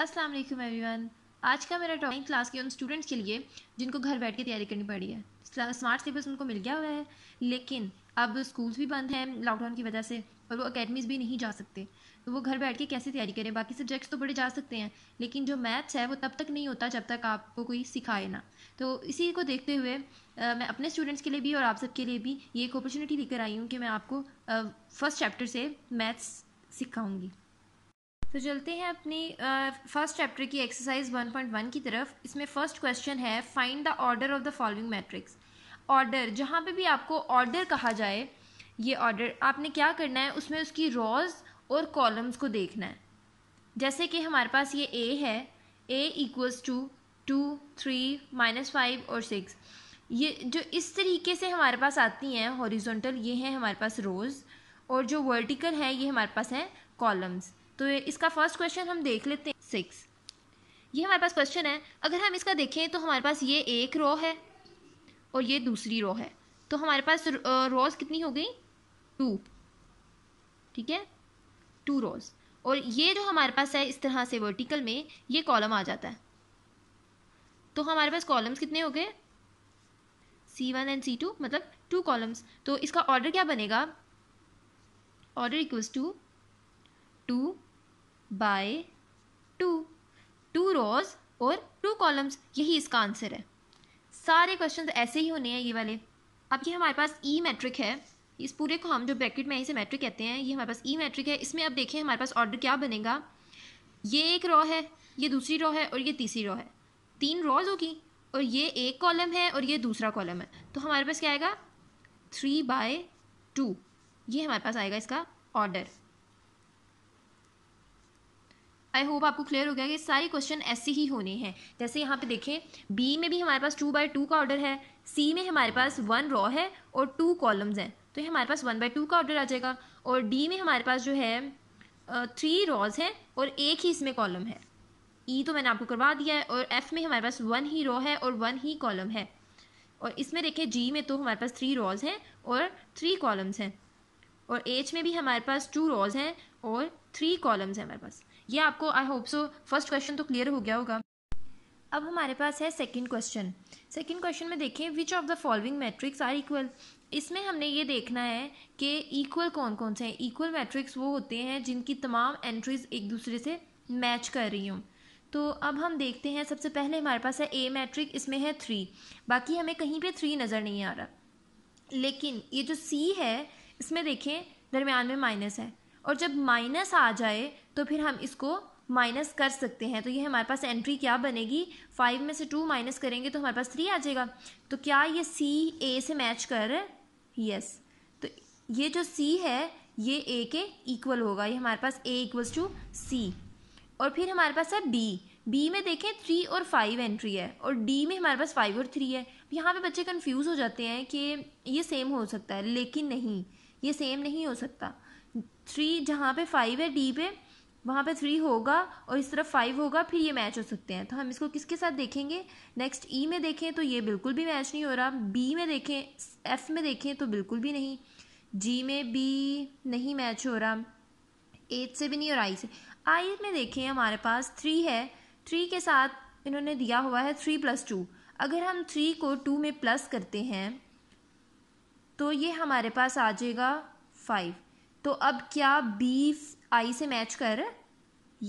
Aslam everyone आज का मेरा टॉपिक क्लास के उन स्टूडेंट्स के लिए जिनको घर बैठ के तैयारी करनी पड़ी है स्मार्ट सिलेबस उनको मिल गया हुआ है लेकिन अब स्कूल्स भी बंद हैं लॉकडाउन की वजह से और वो अकेडमीज़ भी नहीं जा सकते तो वो घर बैठ के कैसे तैयारी करें बाकी सब्जेक्ट्स तो बड़े जा सकते हैं लेकिन जो मैथ्स है वो तब तक नहीं होता जब तक आपको कोई सिखाए ना तो इसी को देखते हुए आ, मैं अपने स्टूडेंट्स के लिए भी और आप सबके लिए भी ये एक अपॉर्चुनिटी लेकर आई हूँ कि मैं आपको फर्स्ट चैप्टर से मैथ्स सिखाऊँगी तो चलते हैं अपनी फर्स्ट चैप्टर की एक्सरसाइज 1.1 की तरफ इसमें फर्स्ट क्वेश्चन है find the order of the following matrix order जहाँ पे भी आपको ऑर्डर कहा जाए ये ऑर्डर आपने क्या करना है उसमें उसकी रोज और कॉलम्स को देखना है जैसे कि हमारे पास ये ए है A equals to two three minus five और सिक्स ये जो इस तरीके से हमारे पास आती हैं हॉरिजोंटल ये हैं हमारे पास रोज़ और जो वर्टिकल हैं ये हमारे पास हैं कॉलम्स तो इसका फर्स्ट क्वेश्चन हम देख लेते हैं सिक्स ये हमारे पास क्वेश्चन है अगर हम इसका देखें तो हमारे पास ये एक रो है और ये दूसरी रो है तो हमारे पास रोज़ कितनी हो गई टू ठीक है टू रोज़ और ये जो हमारे पास है इस तरह से वर्टिकल में ये कॉलम आ जाता है तो हमारे पास कॉलम्स कितने हो गए C one and C two मतलब टू कॉलम्स तो इसका ऑर्डर क्या बनेगा order equals to two by two two rows और टू कॉलम्स यही इसका आंसर है सारे क्वेश्चन तो ऐसे ही होने हैं ये वाले अब ये हमारे पास ई e मैट्रिक है इस पूरे को हम जो ब्रैकेट में इसे मैट्रिक कहते हैं ये हमारे पास ई e मैट्रिक है इसमें अब देखें हमारे पास ऑर्डर क्या बनेगा ये एक रॉ है ये दूसरी रॉ है और ये तीसरी रॉ है तीन रॉज होगी और ये एक कॉलम है और ये दूसरा कॉलम है तो हमारे पास क्या आएगा थ्री बाय टू ये हमारे पास आएगा इसका ऑर्डर आई होप आपको क्लियर हो गया कि सारे क्वेश्चन ऐसे ही होने हैं जैसे यहाँ पे देखें बी में भी हमारे पास टू बाई टू का ऑर्डर है सी में हमारे पास वन रॉ है और टू कॉलम्स हैं तो ये हमारे पास वन बाई टू का ऑर्डर आ जाएगा और डी में हमारे पास जो है थ्री रॉज हैं और एक ही इसमें कॉलम है ई e तो मैंने आपको करवा दिया है और एफ में हमारे पास वन ही रॉ है और वन ही कॉलम है और इसमें देखें जी में तो हमारे पास थ्री रॉज हैं और थ्री कॉलम्स हैं और एच में भी हमारे पास टू रॉज हैं और थ्री कॉलम्स हैं हमारे पास ये आपको I hope so first question तो क्लियर हो गया होगा अब हमारे पास है सेकंड क्वेश्चन सेकंड क्वेश्चन में देखें which of the following matrix are equal इसमें हमने ये देखना है कि इक्वल कौन कौन से हैं इक्वल मैट्रिक्स वो होते हैं जिनकी तमाम एंट्रीज एक दूसरे से मैच कर रही हूँ तो अब हम देखते हैं सबसे पहले हमारे पास है ए मैट्रिक इसमें है थ्री बाकी हमें कहीं पे थ्री नज़र नहीं आ रहा लेकिन ये जो सी है इसमें देखें दरमियान में माइनस है और जब माइनस आ जाए तो फिर हम इसको माइनस कर सकते हैं तो ये हमारे पास एंट्री क्या बनेगी फाइव में से टू माइनस करेंगे तो हमारे पास थ्री आ जाएगा तो क्या ये सी ए से मैच कर रहा है यस तो ये जो सी है ये ए के इक्वल होगा ये हमारे पास ए इक्वल्स टू सी और फिर हमारे पास है बी बी में देखें थ्री और फाइव एंट्री है और डी में हमारे पास फाइव और थ्री है यहाँ पे बच्चे कंफ्यूज हो जाते हैं कि ये सेम हो सकता है लेकिन नहीं ये सेम नहीं हो सकता थ्री जहाँ पे फाइव है डी पे वहाँ पे थ्री होगा और इस तरफ फाइव होगा फिर ये मैच हो सकते हैं तो हम इसको किसके साथ देखेंगे नेक्स्ट ई e में देखें तो ये बिल्कुल भी मैच नहीं हो रहा बी में देखें एफ में देखें तो बिल्कुल भी नहीं जी में बी नहीं मैच हो रहा एट से भी नहीं और आई से आई में देखें हमारे पास थ्री है थ्री के साथ इन्होंने दिया हुआ है थ्री प्लस टू अगर हम थ्री को टू में प्लस करते हैं तो ये हमारे पास आ जाएगा फाइव तो अब क्या बी आई से मैच कर रहा है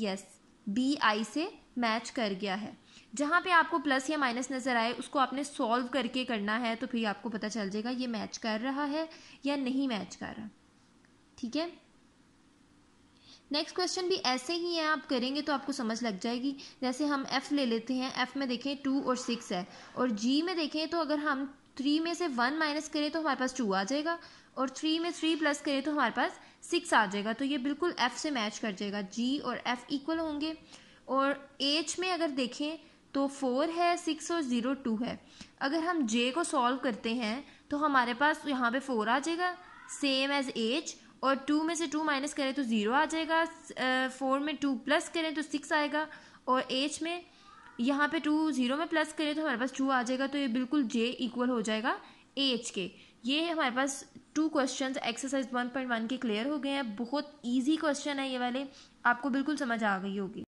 यस बी आई से मैच कर गया है जहाँ पे आपको प्लस या माइनस नज़र आए उसको आपने सॉल्व करके करना है तो फिर आपको पता चल जाएगा ये मैच कर रहा है या नहीं मैच कर रहा ठीक है नेक्स्ट क्वेश्चन भी ऐसे ही है आप करेंगे तो आपको समझ लग जाएगी जैसे हम एफ़ ले लेते हैं एफ़ में देखें टू और सिक्स है और जी में देखें तो अगर हम थ्री में से वन माइनस करें तो हमारे पास टू आ जाएगा और थ्री में थ्री प्लस करें तो हमारे पास सिक्स आ जाएगा तो ये बिल्कुल एफ़ से मैच कर जाएगा जी और एफ़ इक्वल होंगे और एच में अगर देखें तो फोर है सिक्स और ज़ीरो टू है अगर हम जे को सॉल्व करते हैं तो हमारे पास यहाँ पे फोर आ जाएगा सेम एज एच और टू में से टू माइनस करें तो ज़ीरो आ जाएगा फोर में टू प्लस करें तो सिक्स आएगा और एच में यहाँ पे टू ज़ीरो में प्लस करें तो हमारे पास टू आ जाएगा तो ये बिल्कुल जे इक्वल हो जाएगा ए एच के ये हमारे पास two question exercise one point one के क्लियर हो गए हैं बहुत ईजी क्वेश्चन है ये वाले आपको बिल्कुल समझ आ गई होगी